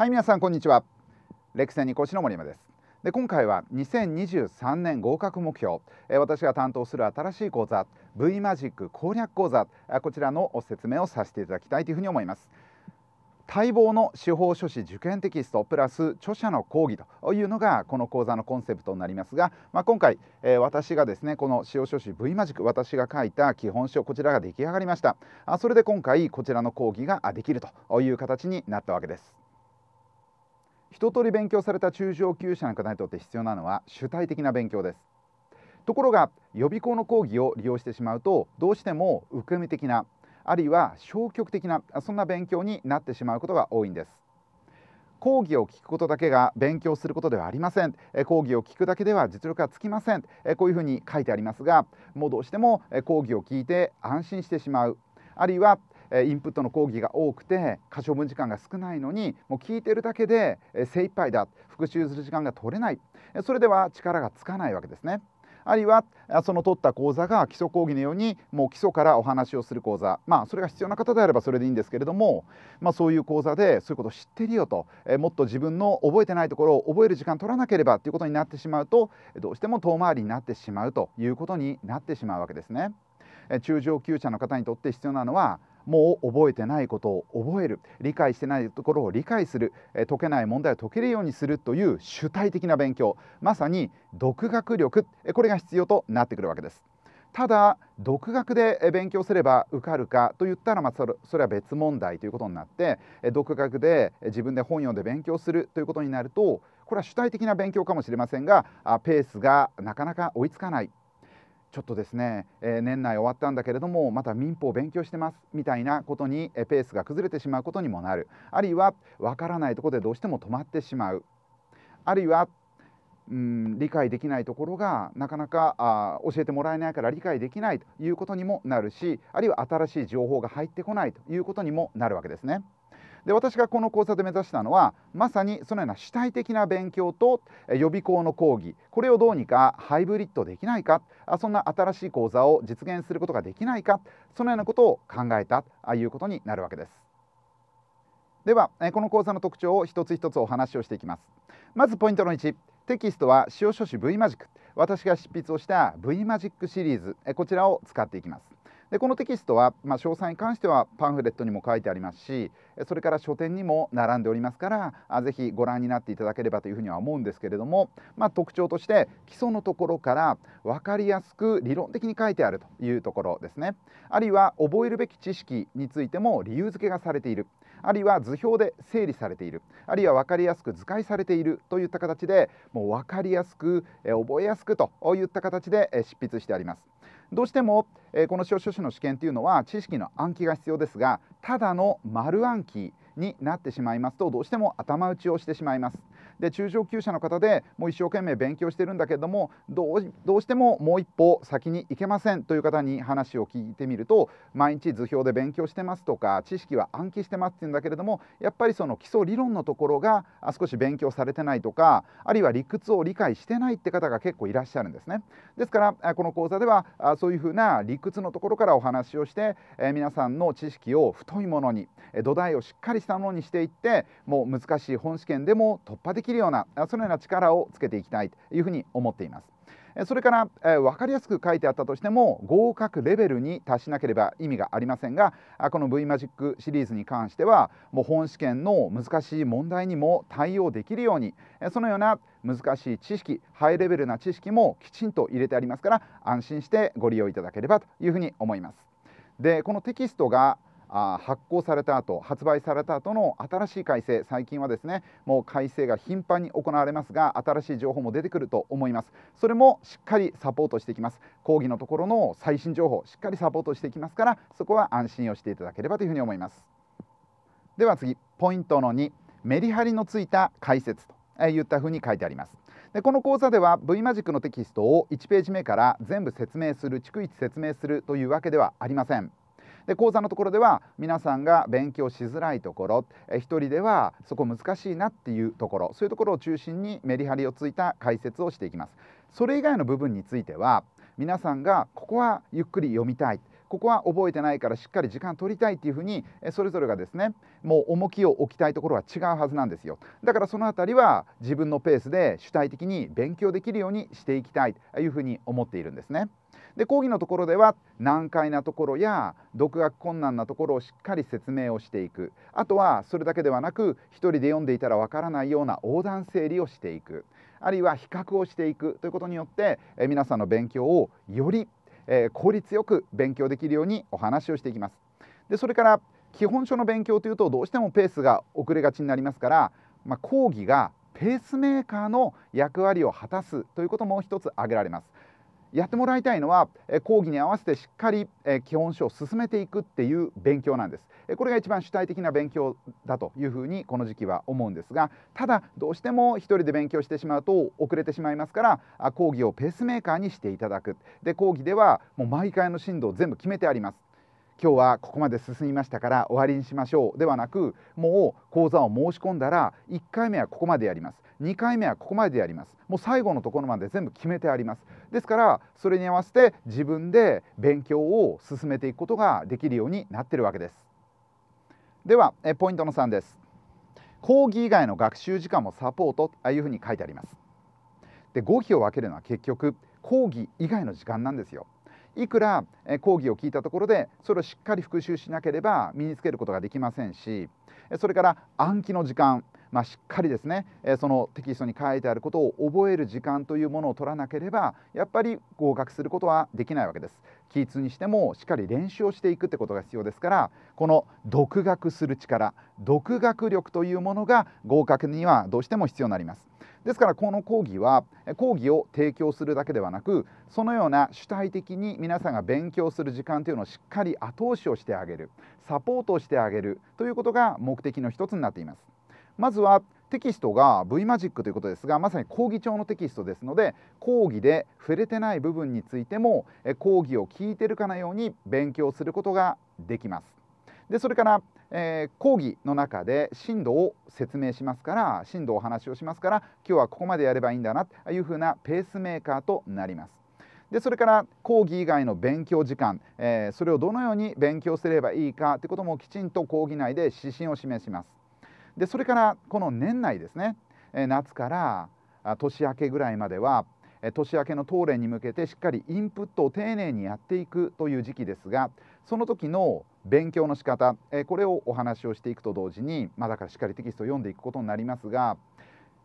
はい皆さんこんにちはレクセニ講師の森山ですで今回は2023年合格目標、え私が担当する新しい講座 V マジック攻略講座こちらの説明をさせていただきたいというふうに思います待望の司法書士受験テキストプラス著者の講義というのがこの講座のコンセプトになりますが、まあ、今回、えー、私がですねこの司法書士 V マジック私が書いた基本書こちらが出来上がりましたあそれで今回こちらの講義ができるという形になったわけです。一通り勉強された中上級者の方にとって必要なのは主体的な勉強ですところが予備校の講義を利用してしまうとどうしても受け身的なあるいは消極的なそんな勉強になってしまうことが多いんです講義を聞くことだけが勉強することではありません講義を聞くだけでは実力がつきませんこういうふうに書いてありますがもうどうしても講義を聞いて安心してしまうあるいはインプットの講義が多くて可処分時間が少ないのにもう聞いてるだけで精一杯だ復習する時間が取れないそれでは力がつかないわけですね。あるいはその取った講座が基礎講義のようにもう基礎からお話をする講座まあそれが必要な方であればそれでいいんですけれども、まあ、そういう講座でそういうことを知ってるよと、えもっと自分の覚えてないところを覚える時間取らなければということになってしまうとどうしても遠回りになってしまうということになってしまうわけですね。中上級者の方にとって必要なのはもう覚えてないことを覚える理解してないところを理解する解けない問題を解けるようにするという主体的な勉強まさに独学力これが必要となってくるわけです。ただ独学で勉強すれば受かるかといったらまあそれは別問題ということになって独学で自分で本読んで勉強するということになるとこれは主体的な勉強かもしれませんがペースがなかなか追いつかないちょっとですね、え年内終わったんだけれどもまた民法を勉強してますみたいなことに、えペースが崩れてしまうことにもなるあるいはわからないとこでどうしても止まってしまうあるいはうん理解できないところがなかなかあ教えてもらえないから理解できないということにもなるしあるいは新しい情報が入ってこないということにもなるわけですね。で私がこの講座で目指したのはまさにそのような主体的な勉強と予備校の講義これをどうにかハイブリッドできないかそんな新しい講座を実現することができないかそのようなことを考えたということになるわけです。ではこの講座の特徴を一つ一つお話をしていきます。まずポイントの1テキストは使用書士 V マジック私が執筆をした V マジックシリーズこちらを使っていきます。でこのテキストは、まあ、詳細に関してはパンフレットにも書いてありますしそれから書店にも並んでおりますから是非ご覧になっていただければというふうには思うんですけれども、まあ、特徴として基礎のところから分かりやすく理論的に書いてあるというところですねあるいは覚えるべき知識についても理由付けがされているあるいは図表で整理されているあるいは分かりやすく図解されているといった形でもう分かりやすく覚えやすくといった形で執筆してあります。どうしても、えー、この司法書士の試験というのは知識の暗記が必要ですがただの丸暗記になってしまいますとどうしても頭打ちをしてしまいますで中上級者の方でもう一生懸命勉強してるんだけれどもどうどうしてももう一歩先に行けませんという方に話を聞いてみると毎日図表で勉強してますとか知識は暗記してますって言うんだけれどもやっぱりその基礎理論のところが少し勉強されてないとかあるいは理屈を理解してないって方が結構いらっしゃるんですね。ですからこの講座ではそういうふうな理屈のところからお話をして皆さんの知識を太いものに土台をしっかりりしたものにしていってもう難しい本試験でも突破できるようなそのような力をつけていきたいというふうに思っています。それから、えー、分かりやすく書いてあったとしても合格レベルに達しなければ意味がありませんがこの V マジックシリーズに関してはもう本試験の難しい問題にも対応できるようにそのような難しい知識ハイレベルな知識もきちんと入れてありますから安心してご利用いただければというふうに思います。でこのテキストがあ発行された後発売された後の新しい改正最近はですねもう改正が頻繁に行われますが新しい情報も出てくると思いますそれもしっかりサポートしていきます講義のところの最新情報しっかりサポートしていきますからそこは安心をしていただければというふうに思いますでは次ポイントの2メリハリのついた解説とえ言ったふうに書いてありますでこの講座では V マジックのテキストを1ページ目から全部説明する逐一説明するというわけではありませんで講座のところでは皆さんが勉強しづらいところ一人ではそこ難しいなっていうところそういうところを中心にメリハリをついた解説をしていきます。それ以外の部分については皆さんがここはゆっくり読みたいここは覚えてないからしっかり時間取りたいっていうふうにそれぞれがですねもう重きを置きたいところは違うはずなんですよだからその辺りは自分のペースで主体的に勉強できるようにしていきたいというふうに思っているんですね。で講義のところでは難解なところや独学困難なところをしっかり説明をしていくあとはそれだけではなく一人で読んでいたらわからないような横断整理をしていくあるいは比較をしていくということによってえ皆さんの勉強をよりえ効率よく勉強できるようにお話をしていきます。でそれから基本書の勉強というとどうしてもペースが遅れがちになりますから、まあ、講義がペースメーカーの役割を果たすということも一つ挙げられます。やってもらいたいのは講義に合わせてしっかり基本書を進めていくっていう勉強なんですこれが一番主体的な勉強だというふうにこの時期は思うんですがただどうしても一人で勉強してしまうと遅れてしまいますから講義をペースメーカーにしていただくで講義ではもう毎回の進度を全部決めてあります今日はここまで進みましたから終わりにしましょうではなくもう講座を申し込んだら1回目はここまでやります2回目はここまででやりますもう最後のところまで全部決めてありますですからそれに合わせて自分で勉強を進めていくことができるようになってるわけですではえポイントの3です講義以外の学習時間もサポートああいうふうに書いてありますで語期を分けるのは結局講義以外の時間なんですよいくら講義を聞いたところでそれをしっかり復習しなければ身につけることができませんしそれから暗記の時間まあ、しっかりですね、そのテキストに書いてあることを覚える時間というものを取らなければやっぱり合格することはできないわけです。キーツにしてもしっかり練習をしていくってことが必要ですからこの独学する力独学力というものが合格にはどうしても必要になります。ですからこの講義は講義を提供するだけではなくそのような主体的に皆さんが勉強する時間というのをしっかり後押しをしてあげるサポートをしてあげるということが目的の一つになっています。まずはテキストが V マジックということですがまさに講義帳のテキストですので講義で触れてない部分についても講義を聞いてるかのように勉強することができます。でそれから、えー、講義の中で震度を説明しますから震度お話をしますから今日はここまでやればいいんだなというふうなペースメーカーとなります。でそれから講義以外の勉強時間、えー、それをどのように勉強すればいいかということもきちんと講義内で指針を示します。でそれからこの年内ですね夏から年明けぐらいまでは年明けの東連に向けてしっかりインプットを丁寧にやっていくという時期ですがその時の勉強の仕方これをお話をしていくと同時に、まあ、だからしっかりテキストを読んでいくことになりますが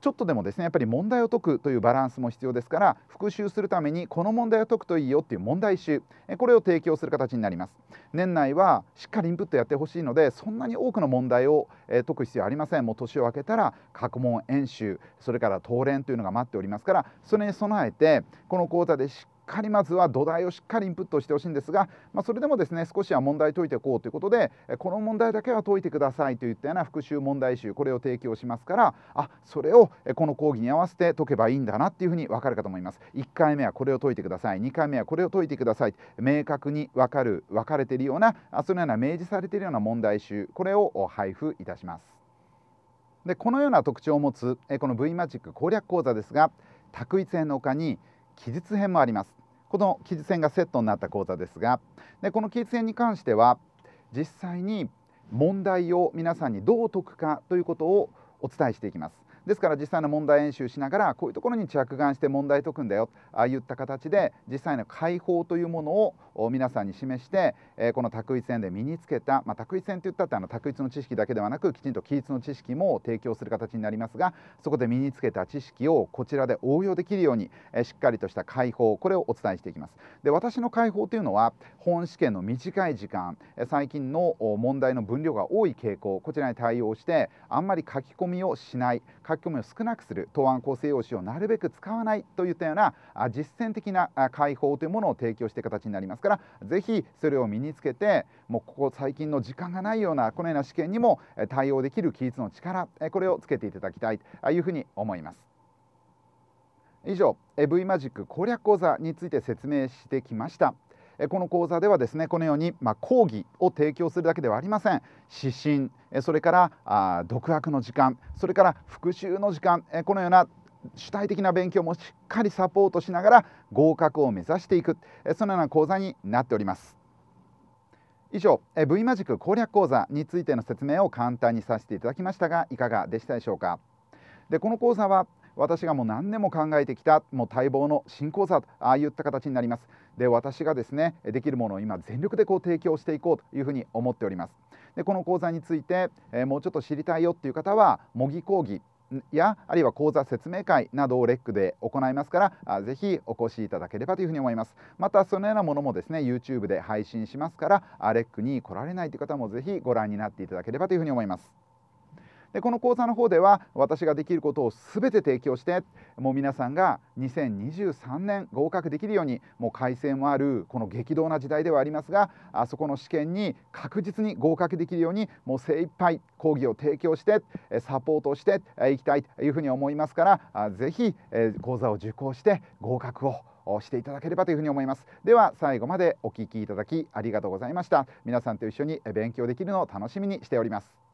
ちょっとでもですねやっぱり問題を解くというバランスも必要ですから復習するためにこの問題を解くといいよっていう問題集これを提供する形になります年内はしっかりインプットやってほしいのでそんなに多くの問題を解く必要ありませんもう年を明けたら過去問演習それから答練というのが待っておりますからそれに備えてこの講座でしっかりまずは土台をしっかりインプットしてほしいんですが、まあ、それでもですね少しは問題解いていこうということでこの問題だけは解いてくださいといったような復習問題集これを提供しますからあそれをこの講義に合わせて解けばいいんだなっていうふうに分かるかと思います。1回目はこれを解いてください2回目はこれを解いてください明確に分かる分かれているようなそのような明示されているような問題集これを配布いたします。でこのような特徴を持つこの V マジック攻略講座ですが卓一編の他に「期日編もありますこの期日編がセットになった講座ですがでこの期日編に関しては実際に問題を皆さんにどう解くかということをお伝えしていきますですから実際の問題演習しながらこういうところに着眼して問題解くんだよああいった形で実際の解放というものを皆さんに示して、えこの卓一戦で身につけた、まあ、卓一戦といったってあの卓一の知識だけではなくきちんと規律の知識も提供する形になりますがそこで身につけた知識をこちらで応用できるように、えしっかりとした解放これをお伝えしていきます。で私の解放というのは本試験の短い時間最近の問題の分量が多い傾向こちらに対応してあんまり書き込みをしない書き込みを少なくする答案構成用紙をなるべく使わないといったような実践的な解放というものを提供してい形になりますから是非それを身につけてもうここ最近の時間がないようなこのような試験にも対応できる規律の力これをつけていただきたいというふうに思います。以上 V マジック攻略講座について説明してきましたこの講座ではですねこのように、まあ、講義を提供するだけではありません指針それからあ独白の時間それから復習の時間このような主体的な勉強もしっかりサポートしながら合格を目指していくそのような講座になっております。以上 V マジック攻略講座についての説明を簡単にさせていただきましたがいかがでしたでしょうかでこの講座は私がもう何年も考えてきたもう待望の新講座とああいった形になりますで私がですねできるものを今全力でこう提供していこうというふうに思っておりますでこの講座について、えー、もうちょっと知りたいよっていう方は模擬講義やあるいは講座説明会などをレックで行いますからあぜひお越しいただければというふうに思いますまたそのようなものもですね YouTube で配信しますからあレックに来られないという方もぜひご覧になっていただければというふうに思いますでこの講座の方では私ができることを全て提供してもう皆さんが2023年合格できるようにもう改正もあるこの激動な時代ではありますがあそこの試験に確実に合格できるようにもう精一杯講義を提供してサポートをしていきたいというふうに思いますから是非講座を受講して合格をしていただければというふに思いますでは最後までお聞きいただきありがとうございました皆さんと一緒に勉強できるのを楽しみにしております